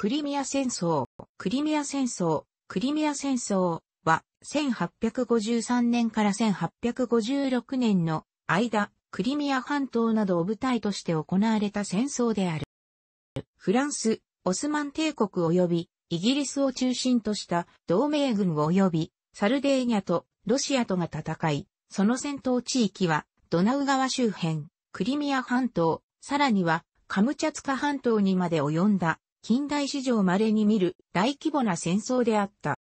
クリミア戦争、クリミア戦争、クリミア戦争は1853年から1856年の間、クリミア半島などを舞台として行われた戦争である。フランス、オスマン帝国及びイギリスを中心とした同盟軍及びサルデーニャとロシアとが戦い、その戦闘地域はドナウ川周辺、クリミア半島、さらにはカムチャツカ半島にまで及んだ近代史上稀に見る大規模な戦争であった。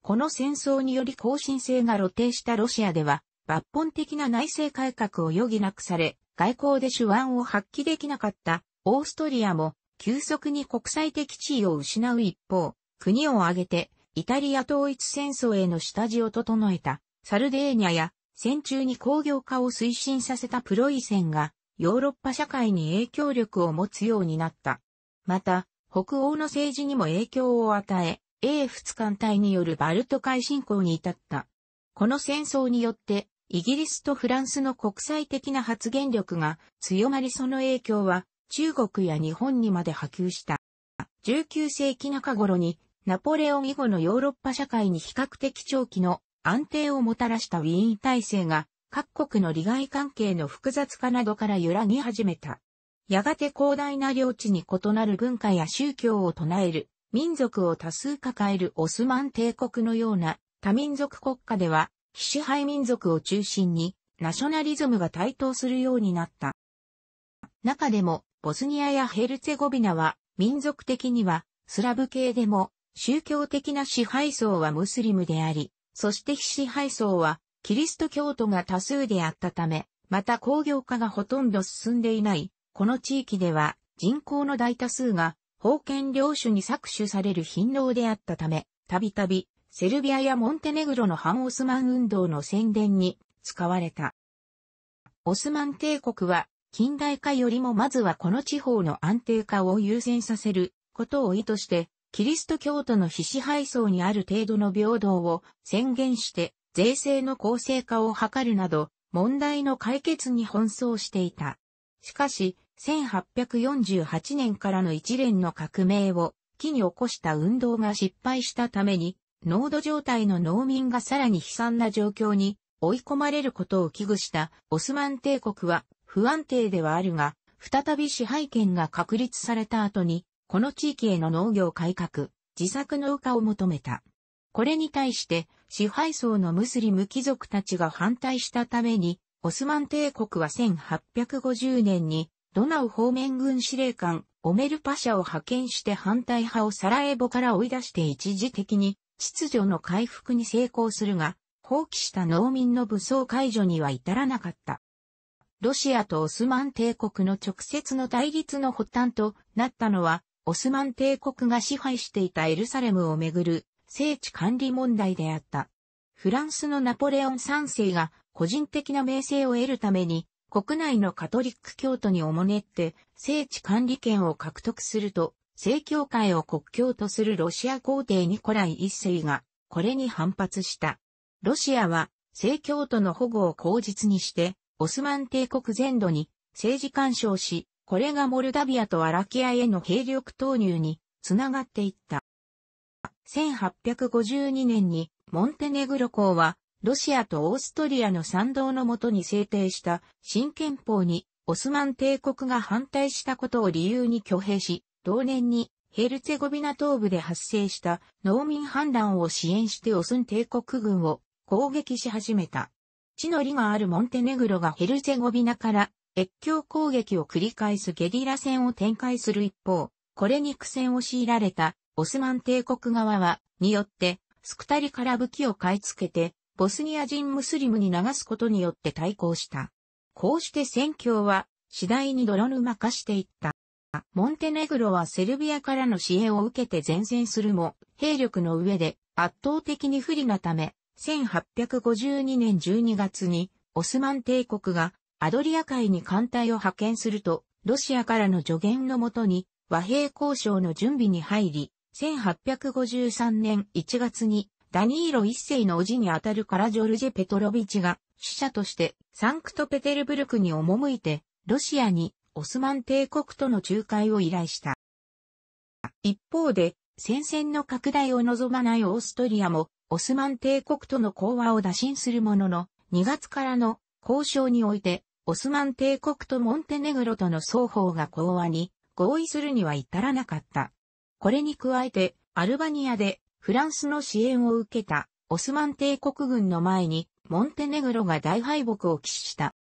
この戦争により更新性が露呈したロシアでは、抜本的な内政改革を余儀なくされ、外交で手腕を発揮できなかったオーストリアも急速に国際的地位を失う一方、国を挙げてイタリア統一戦争への下地を整えたサルデーニャや戦中に工業化を推進させたプロイセンがヨーロッパ社会に影響力を持つようになった。また、北欧の政治にも影響を与え、英仏艦隊によるバルト海侵攻に至った。この戦争によって、イギリスとフランスの国際的な発言力が強まりその影響は中国や日本にまで波及した。19世紀中頃にナポレオン以後のヨーロッパ社会に比較的長期の安定をもたらしたウィーン体制が各国の利害関係の複雑化などから揺らぎ始めた。やがて広大な領地に異なる文化や宗教を唱える、民族を多数抱えるオスマン帝国のような多民族国家では、非支配民族を中心にナショナリズムが台頭するようになった。中でも、ボスニアやヘルツェゴビナは、民族的には、スラブ系でも、宗教的な支配層はムスリムであり、そして非支配層は、キリスト教徒が多数であったため、また工業化がほとんど進んでいない、この地域では人口の大多数が封建領主に搾取される貧農であったため、たびたびセルビアやモンテネグロの反オスマン運動の宣伝に使われた。オスマン帝国は近代化よりもまずはこの地方の安定化を優先させることを意図して、キリスト教徒の非支配層にある程度の平等を宣言して税制の公正化を図るなど問題の解決に奔走していた。しかし、1848年からの一連の革命を機に起こした運動が失敗したために、濃度状態の農民がさらに悲惨な状況に追い込まれることを危惧したオスマン帝国は不安定ではあるが、再び支配権が確立された後に、この地域への農業改革、自作農家を求めた。これに対して支配層のムスリム貴族たちが反対したために、オスマン帝国は1850年にドナウ方面軍司令官、オメルパシャを派遣して反対派をサラエボから追い出して一時的に秩序の回復に成功するが、放棄した農民の武装解除には至らなかった。ロシアとオスマン帝国の直接の対立の発端となったのは、オスマン帝国が支配していたエルサレムをめぐる聖地管理問題であった。フランスのナポレオン3世が個人的な名声を得るために国内のカトリック教徒におもねって、聖地管理権を獲得すると、正教会を国教とするロシア皇帝ニコライ一世が、これに反発した。ロシアは、正教徒の保護を口実にして、オスマン帝国全土に政治干渉し、これがモルダビアとアラキアへの兵力投入につながっていった。1852年にモンテネグロ公はロシアとオーストリアの賛同のもとに制定した新憲法にオスマン帝国が反対したことを理由に挙兵し、同年にヘルツェゴビナ東部で発生した農民反乱を支援してオスン帝国軍を攻撃し始めた。地の利があるモンテネグロがヘルツェゴビナから越境攻撃を繰り返すゲリラ戦を展開する一方、これに苦戦を強いられたオスマン帝国側は、によって、スクタリから武器を買い付けて、ボスニア人ムスリムに流すことによって対抗した。こうして戦況は次第に泥沼化していった。モンテネグロはセルビアからの支援を受けて前線するも、兵力の上で圧倒的に不利なため、1852年12月にオスマン帝国がアドリア海に艦隊を派遣すると、ロシアからの助言のもとに和平交渉の準備に入り、1853年1月にダニーロ一世の叔父にあたるカラジョルジェ・ペトロビチが、使者としてサンクトペテルブルクに赴いて、ロシアにオスマン帝国との仲介を依頼した。一方で、戦線の拡大を望まないオーストリアも、オスマン帝国との講和を打診するものの、2月からの交渉において、オスマン帝国とモンテネグロとの双方が講和に合意するには至らなかった。これに加えて、アルバニアでフランスの支援を受けたオスマン帝国軍の前にモンテネグロが大敗北を喫した。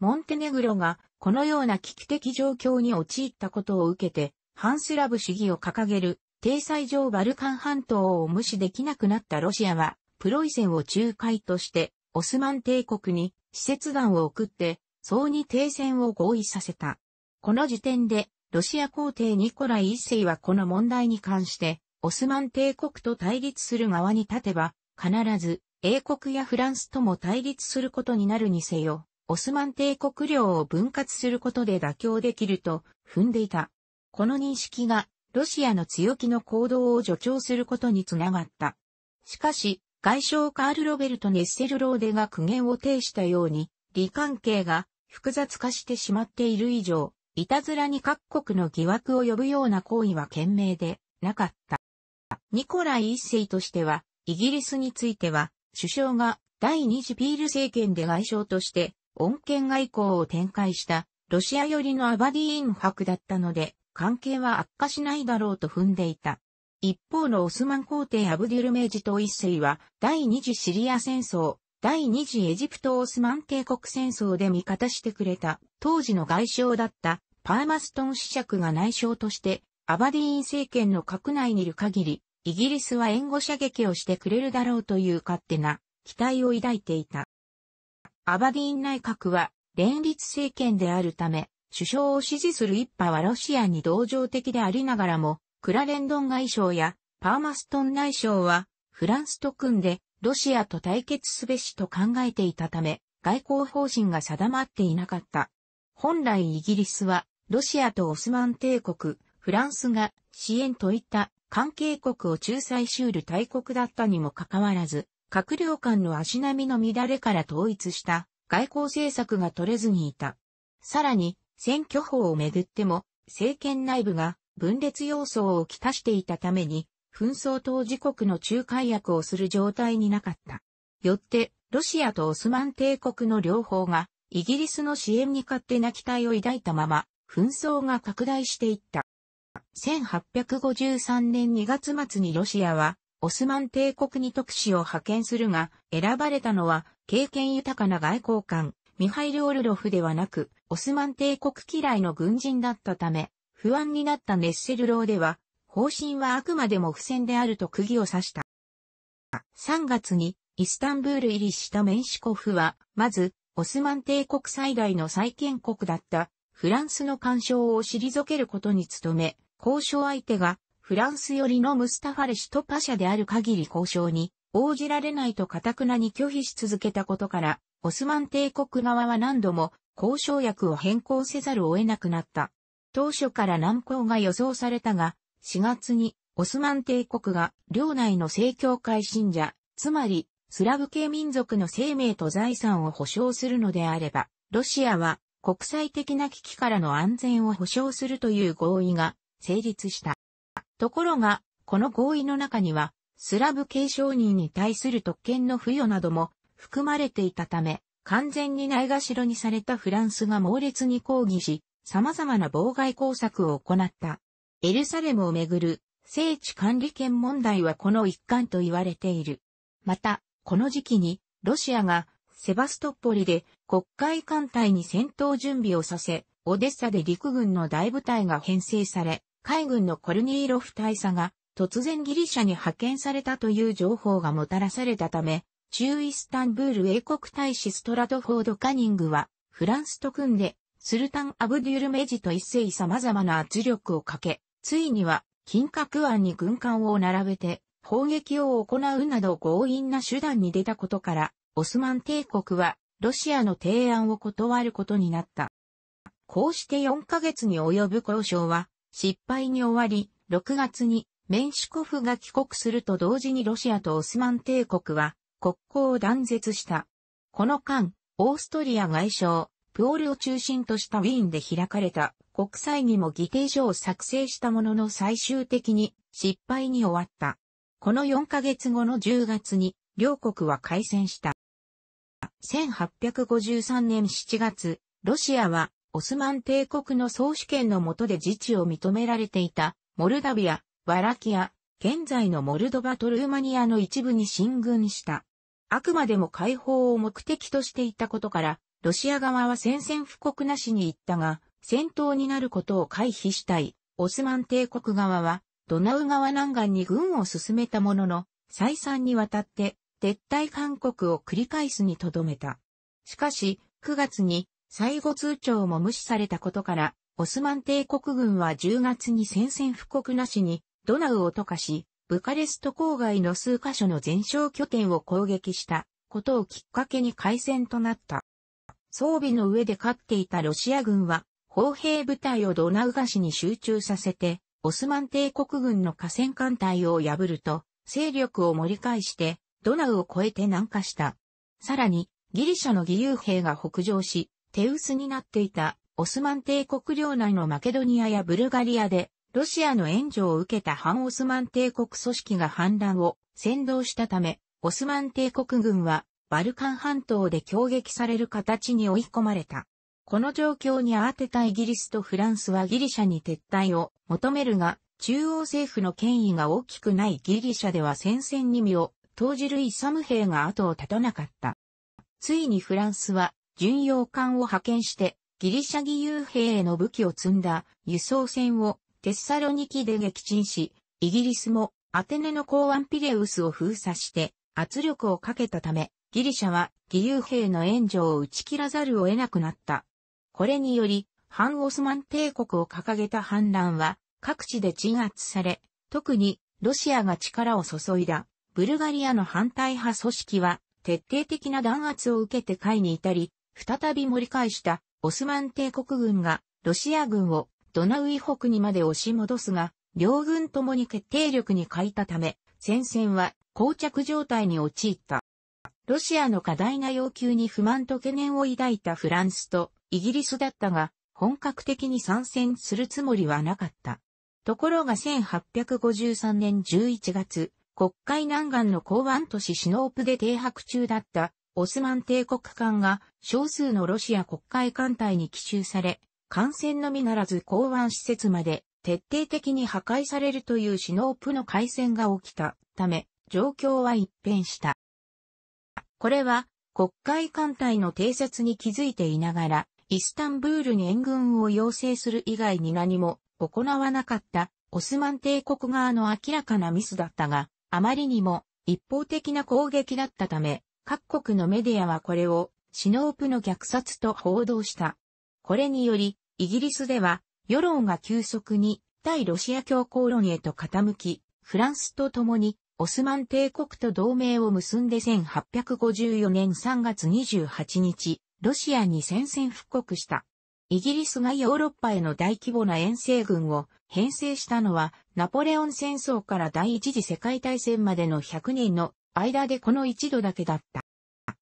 モンテネグロがこのような危機的状況に陥ったことを受けて、ハンスラブ主義を掲げる、定裁上バルカン半島を無視できなくなったロシアは、プロイセンを仲介として、オスマン帝国に施設団を送って、総に停戦を合意させた。この時点で、ロシア皇帝ニコライ一世はこの問題に関して、オスマン帝国と対立する側に立てば、必ず英国やフランスとも対立することになるにせよ、オスマン帝国領を分割することで妥協できると踏んでいた。この認識がロシアの強気の行動を助長することにつながった。しかし、外相カール・ロベルト・ネッセル・ローデが苦言を呈したように、利関係が複雑化してしまっている以上、いたずらに各国の疑惑を呼ぶような行為は賢明でなかった。ニコライ一世としては、イギリスについては、首相が第二次ピール政権で外相として、恩恵外交を展開した、ロシア寄りのアバディーン博だったので、関係は悪化しないだろうと踏んでいた。一方のオスマン皇帝アブデュルメイジと一世は、第二次シリア戦争、第二次エジプトオスマン帝国戦争で味方してくれた、当時の外相だったパーマストン子爵が内相として、アバディーン政権の閣内にいる限り、イギリスは援護射撃をしてくれるだろうという勝手な期待を抱いていた。アバディーン内閣は連立政権であるため、首相を支持する一派はロシアに同情的でありながらも、クラレンドン外相やパーマストン内相はフランスと組んでロシアと対決すべしと考えていたため、外交方針が定まっていなかった。本来イギリスはロシアとオスマン帝国、フランスが支援といった関係国を仲裁しうる大国だったにもかかわらず、閣僚間の足並みの乱れから統一した外交政策が取れずにいた。さらに、選挙法をめぐっても、政権内部が分裂要素をきたしていたために、紛争当事国の仲介役をする状態になかった。よって、ロシアとオスマン帝国の両方が、イギリスの支援に勝手な期待を抱いたまま、紛争が拡大していった。1853年2月末にロシアは、オスマン帝国に特使を派遣するが、選ばれたのは、経験豊かな外交官、ミハイル・オルロフではなく、オスマン帝国嫌いの軍人だったため、不安になったネッセルローでは、方針はあくまでも不戦であると釘を刺した。3月に、イスタンブール入りしたメンシコフは、まず、オスマン帝国最大の再建国だった、フランスの干渉を退けることに努め、交渉相手がフランス寄りのムスタファレシとパシャである限り交渉に応じられないと堅くなに拒否し続けたことから、オスマン帝国側は何度も交渉役を変更せざるを得なくなった。当初から難航が予想されたが、4月にオスマン帝国が領内の正教会信者、つまりスラブ系民族の生命と財産を保障するのであれば、ロシアは国際的な危機からの安全を保障するという合意が成立した。ところが、この合意の中には、スラブ系商人に対する特権の付与なども含まれていたため、完全にないがしろにされたフランスが猛烈に抗議し、様々な妨害工作を行った。エルサレムをめぐる聖地管理権問題はこの一環と言われている。また、この時期にロシアがセバストポリで国会艦隊に戦闘準備をさせ、オデッサで陸軍の大部隊が編成され、海軍のコルニーロフ大佐が突然ギリシャに派遣されたという情報がもたらされたため、中イスタンブール英国大使ストラトフォード・カニングは、フランスと組んで、スルタン・アブデュルメジと一世様々な圧力をかけ、ついには、金閣湾に軍艦を並べて、砲撃を行うなど強引な手段に出たことから、オスマン帝国は、ロシアの提案を断ることになった。こうして4ヶ月に及ぶ交渉は、失敗に終わり、6月にメンシュコフが帰国すると同時にロシアとオスマン帝国は国交を断絶した。この間、オーストリア外相、プオルを中心としたウィーンで開かれた国際にも議定書を作成したものの最終的に失敗に終わった。この4ヶ月後の10月に両国は開戦した。1853年7月、ロシアはオスマン帝国の総主権の下で自治を認められていた、モルダビア、ワラキア、現在のモルドバとルーマニアの一部に進軍した。あくまでも解放を目的としていたことから、ロシア側は宣戦布告なしに行ったが、戦闘になることを回避したい。オスマン帝国側は、ドナウ川南岸に軍を進めたものの、再三にわたって撤退勧告を繰り返すにとどめた。しかし、9月に最後通帳も無視されたことから、オスマン帝国軍は10月に宣戦布告なしに、ドナウを溶かし、ブカレスト郊外の数カ所の全焼拠点を攻撃したことをきっかけに開戦となった。装備の上で勝っていたロシア軍は、砲兵部隊をドナウ河市に集中させて、オスマン帝国軍の河川艦隊を破ると、勢力を盛り返して、ドナウを越えて南下した。さらに、ギリシャの義勇兵が北上し、手薄になっていたオスマン帝国領内のマケドニアやブルガリアで、ロシアの援助を受けた反オスマン帝国組織が反乱を先導したため、オスマン帝国軍はバルカン半島で攻撃される形に追い込まれた。この状況に慌てたイギリスとフランスはギリシャに撤退を求めるが、中央政府の権威が大きくないギリシャでは戦線に身を投じるイサム兵が後を絶たなかった。ついにフランスは巡洋艦を派遣して、ギリシャ義勇兵への武器を積んだ輸送船をテッサロニキで撃沈し、イギリスもアテネの港湾ピレウスを封鎖して圧力をかけたため、ギリシャは義勇兵の援助を打ち切らざるを得なくなった。これにより、反オスマン帝国を掲げた反乱は各地で鎮圧され、特にロシアが力を注いだブルガリアの反対派組織は徹底的な弾圧を受けて会に至り、再び盛り返したオスマン帝国軍がロシア軍をドナウイ北にまで押し戻すが、両軍ともに決定力に欠いたため、戦線は膠着状態に陥った。ロシアの過大な要求に不満と懸念を抱いたフランスとイギリスだったが、本格的に参戦するつもりはなかった。ところが1853年11月、国会南岸の港湾都市シノープで停泊中だったオスマン帝国艦が少数のロシア国会艦隊に奇襲され、艦船のみならず港湾施設まで徹底的に破壊されるというシノープの海戦が起きたため、状況は一変した。これは国会艦隊の偵察に気づいていながら、イスタンブールに援軍を要請する以外に何も行わなかったオスマン帝国側の明らかなミスだったが、あまりにも一方的な攻撃だったため、各国のメディアはこれをシノープの虐殺と報道した。これにより、イギリスでは世論が急速に対ロシア強硬論へと傾き、フランスと共にオスマン帝国と同盟を結んで1854年3月28日、ロシアに宣戦布告した。イギリスがヨーロッパへの大規模な遠征軍を編成したのはナポレオン戦争から第一次世界大戦までの100年の間でこの一度だけだった。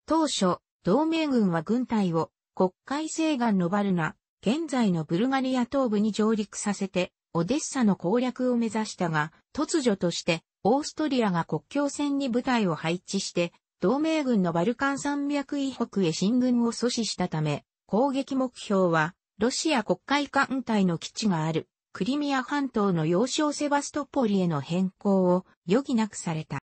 当初、同盟軍は軍隊を国会西岸のバルナ、現在のブルガリア東部に上陸させて、オデッサの攻略を目指したが、突如として、オーストリアが国境線に部隊を配置して、同盟軍のバルカン山脈以北へ進軍を阻止したため、攻撃目標は、ロシア国会艦隊の基地がある、クリミア半島の要衝セバストポリへの変更を余儀なくされた。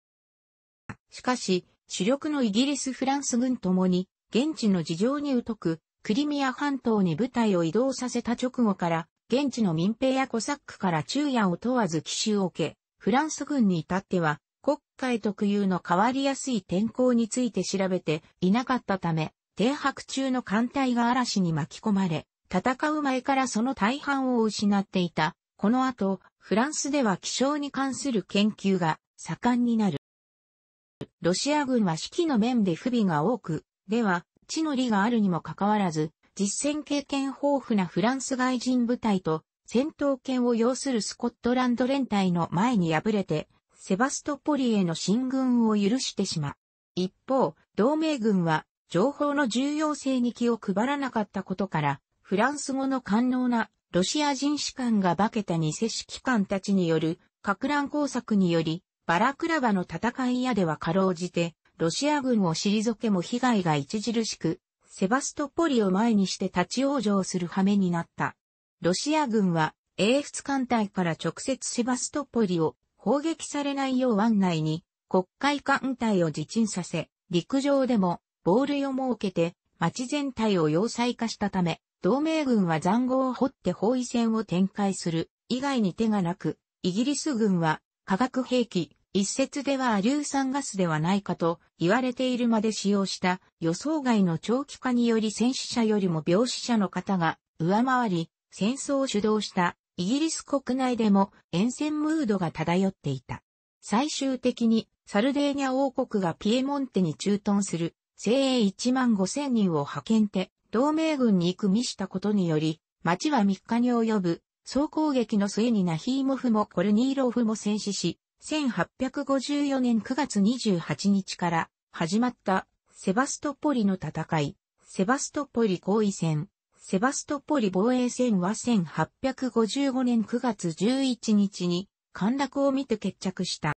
しかし、主力のイギリス・フランス軍ともに、現地の事情に疎く、クリミア半島に部隊を移動させた直後から、現地の民兵やコサックから昼夜を問わず奇襲を受け、フランス軍に至っては、国会特有の変わりやすい天候について調べていなかったため、停泊中の艦隊が嵐に巻き込まれ、戦う前からその大半を失っていた。この後、フランスでは気象に関する研究が盛んになる。ロシア軍は指揮の面で不備が多く、では、地の利があるにもかかわらず、実戦経験豊富なフランス外人部隊と戦闘権を要するスコットランド連隊の前に敗れて、セバストポリへの進軍を許してしまう。一方、同盟軍は情報の重要性に気を配らなかったことから、フランス語の官能なロシア人士官が化けた偽指揮官たちによる、格乱工作により、バラクラバの戦い屋ではかろうじて、ロシア軍を退けも被害が著しく、セバストポリを前にして立ち往生する羽目になった。ロシア軍は、英仏艦隊から直接セバストポリを砲撃されないよう湾内に国会艦隊を自沈させ、陸上でもボールを設けて町全体を要塞化したため、同盟軍は残壕を掘って包囲戦を展開する以外に手がなく、イギリス軍は化学兵器、一説では硫酸ガスではないかと言われているまで使用した予想外の長期化により戦死者よりも病死者の方が上回り、戦争を主導したイギリス国内でも沿線ムードが漂っていた。最終的にサルデーニャ王国がピエモンテに駐屯する精鋭1万5千人を派遣て同盟軍に行くみしたことにより、町は3日に及ぶ総攻撃の末にナヒーモフもコルニーローフも戦死し、1854年9月28日から始まったセバストポリの戦い、セバストポリ行為戦、セバストポリ防衛戦は1855年9月11日に陥落を見て決着した。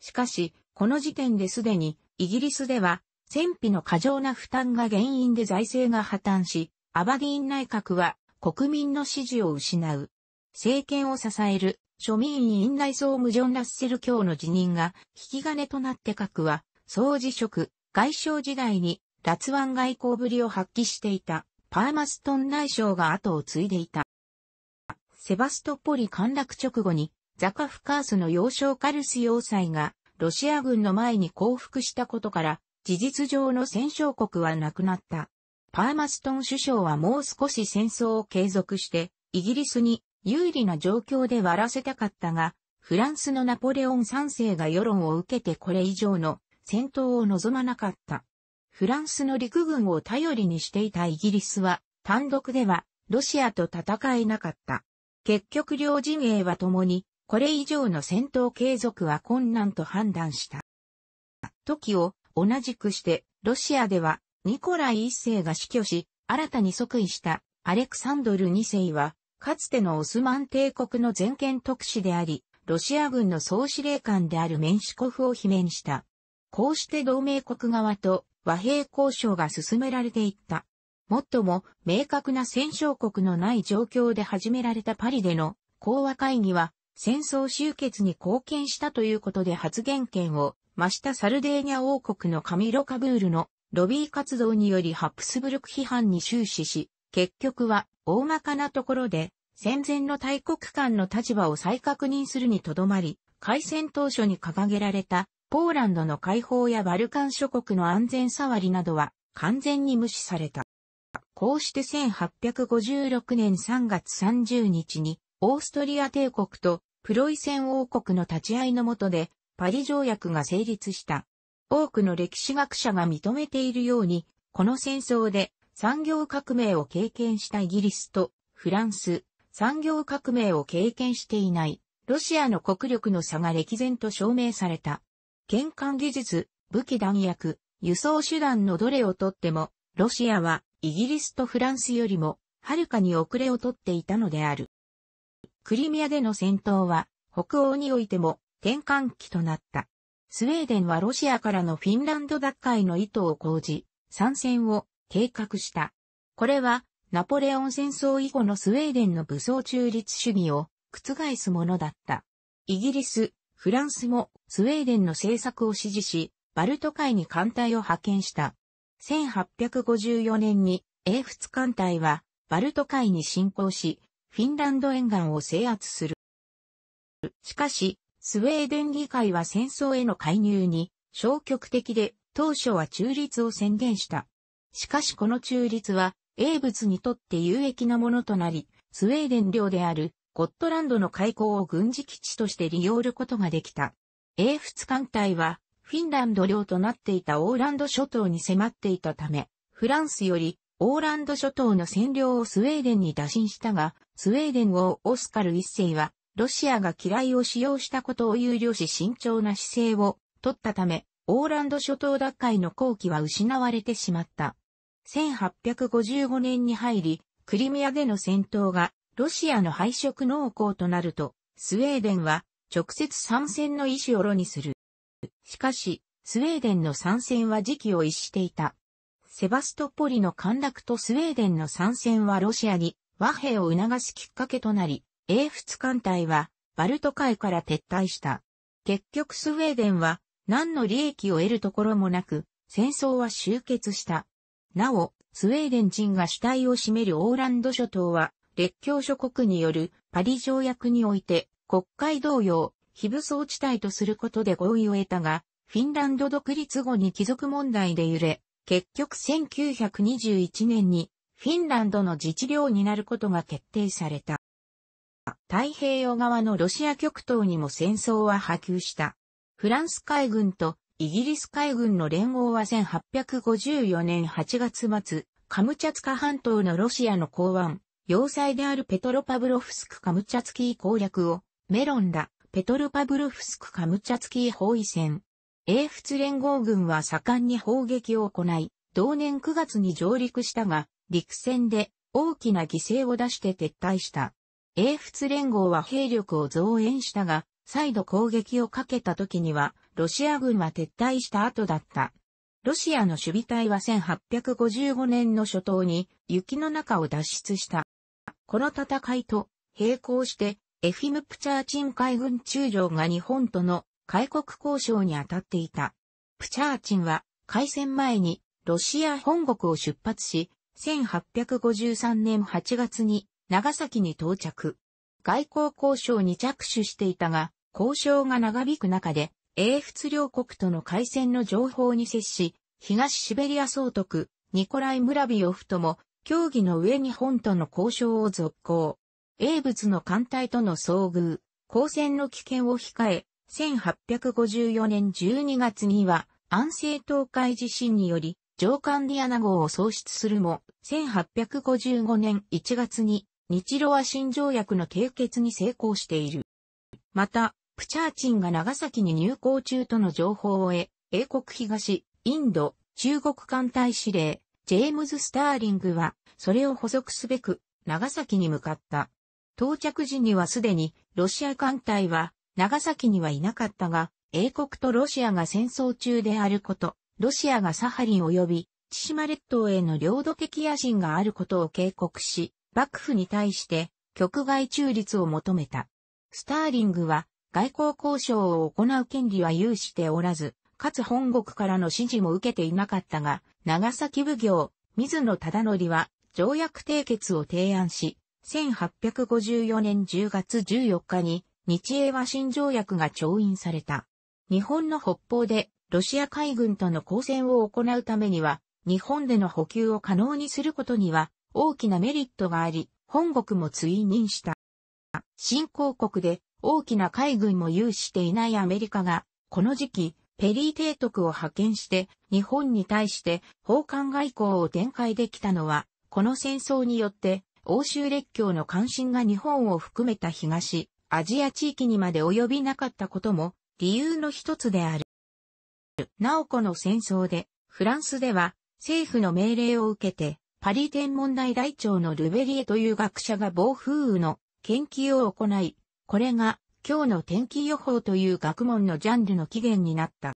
しかし、この時点ですでにイギリスでは戦費の過剰な負担が原因で財政が破綻し、アバディーン内閣は国民の支持を失う。政権を支える庶民院内総務ジョン・ラッセル卿の辞任が引き金となって核は総辞職、外相時代に辣腕外交ぶりを発揮していたパーマストン内相が後を継いでいた。セバストポリ陥落直後にザカフカースの要衝カルス要塞がロシア軍の前に降伏したことから事実上の戦勝国はなくなった。パーマストン首相はもう少し戦争を継続して、イギリスに有利な状況で割らせたかったが、フランスのナポレオン3世が世論を受けてこれ以上の戦闘を望まなかった。フランスの陸軍を頼りにしていたイギリスは、単独ではロシアと戦えなかった。結局両陣営は共に、これ以上の戦闘継続は困難と判断した。時を同じくして、ロシアではニコライ一世が死去し、新たに即位したアレクサンドル二世は、かつてのオスマン帝国の全権特使であり、ロシア軍の総司令官であるメンシコフを罷免した。こうして同盟国側と和平交渉が進められていった。もっとも明確な戦勝国のない状況で始められたパリでの講和会議は戦争終結に貢献したということで発言権を増したサルデーニャ王国のカミロ・カブールのロビー活動によりハプスブルク批判に終始し、結局は大まかなところで戦前の大国間の立場を再確認するにとどまり、開戦当初に掲げられたポーランドの解放やバルカン諸国の安全触りなどは完全に無視された。こうして1856年3月30日にオーストリア帝国とプロイセン王国の立ち会いのもとでパリ条約が成立した。多くの歴史学者が認めているように、この戦争で産業革命を経験したイギリスとフランス、産業革命を経験していないロシアの国力の差が歴然と証明された。玄関技術、武器弾薬、輸送手段のどれをとっても、ロシアはイギリスとフランスよりもはるかに遅れをとっていたのである。クリミアでの戦闘は北欧においても転換期となった。スウェーデンはロシアからのフィンランド奪回の意図を講じ、参戦を計画した。これは、ナポレオン戦争以後のスウェーデンの武装中立主義を覆すものだった。イギリス、フランスもスウェーデンの政策を支持し、バルト海に艦隊を派遣した。1854年に英仏艦隊はバルト海に侵攻し、フィンランド沿岸を制圧する。しかし、スウェーデン議会は戦争への介入に消極的で当初は中立を宣言した。しかしこの中立は英仏にとって有益なものとなり、スウェーデン領であるゴットランドの開港を軍事基地として利用ることができた。英仏艦隊はフィンランド領となっていたオーランド諸島に迫っていたため、フランスよりオーランド諸島の占領をスウェーデンに打診したが、スウェーデン王オスカル一世はロシアが嫌いを使用したことを憂慮し慎重な姿勢を取ったため、オーランド諸島奪回の後期は失われてしまった。1855年に入り、クリミアでの戦闘がロシアの敗色濃厚となると、スウェーデンは直接参戦の意思を露にする。しかし、スウェーデンの参戦は時期を逸していた。セバストポリの陥落とスウェーデンの参戦はロシアに和平を促すきっかけとなり、英仏艦隊はバルト海から撤退した。結局スウェーデンは何の利益を得るところもなく戦争は終結した。なお、スウェーデン人が主体を占めるオーランド諸島は列強諸国によるパリ条約において国会同様非武装地帯とすることで合意を得たが、フィンランド独立後に貴族問題で揺れ、結局1921年にフィンランドの自治領になることが決定された。太平洋側のロシア極東にも戦争は波及した。フランス海軍とイギリス海軍の連合は1854年8月末、カムチャツカ半島のロシアの港湾、要塞であるペトロパブロフスクカムチャツキー攻略を、メロンだ、ペトロパブロフスクカムチャツキー包囲戦。英仏連合軍は盛んに砲撃を行い、同年9月に上陸したが、陸戦で大きな犠牲を出して撤退した。英仏連合は兵力を増援したが、再度攻撃をかけた時には、ロシア軍は撤退した後だった。ロシアの守備隊は1855年の初頭に雪の中を脱出した。この戦いと並行して、エフィムプチャーチン海軍中将が日本との開国交渉に当たっていた。プチャーチンは開戦前にロシア本国を出発し、1853年8月に長崎に到着。外交交渉に着手していたが、交渉が長引く中で、英仏両国との海戦の情報に接し、東シベリア総督、ニコライ・ムラビオフとも、協議の上日本との交渉を続行。英仏の艦隊との遭遇、交戦の危険を控え、1854年12月には、安政東海地震により、上艦ディアナ号を喪失するも、1855年1月に日露和親条約の締結に成功している。また、プチャーチンが長崎に入港中との情報を得、英国東、インド、中国艦隊司令、ジェームズ・スターリングは、それを補足すべく、長崎に向かった。到着時にはすでに、ロシア艦隊は、長崎にはいなかったが、英国とロシアが戦争中であること、ロシアがサハリン及び、千島列島への領土的野心があることを警告し、幕府に対して、局外中立を求めた。スターリングは、外交交渉を行う権利は有しておらず、かつ本国からの支持も受けていなかったが、長崎奉行、水野忠則は、条約締結を提案し、1854年10月14日に、日英和親条約が調印された。日本の北方で、ロシア海軍との交戦を行うためには、日本での補給を可能にすることには、大きなメリットがあり、本国も追認した。新興国で大きな海軍も有していないアメリカが、この時期、ペリー提督を派遣して日本に対して奉還外交を展開できたのは、この戦争によって欧州列強の関心が日本を含めた東、アジア地域にまで及びなかったことも理由の一つである。なおこの戦争で、フランスでは政府の命令を受けてパリ天文台台長のルベリエという学者が暴風雨の研究を行い、これが今日の天気予報という学問のジャンルの起源になった。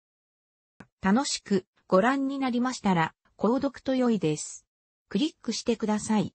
楽しくご覧になりましたら、購読と良いです。クリックしてください。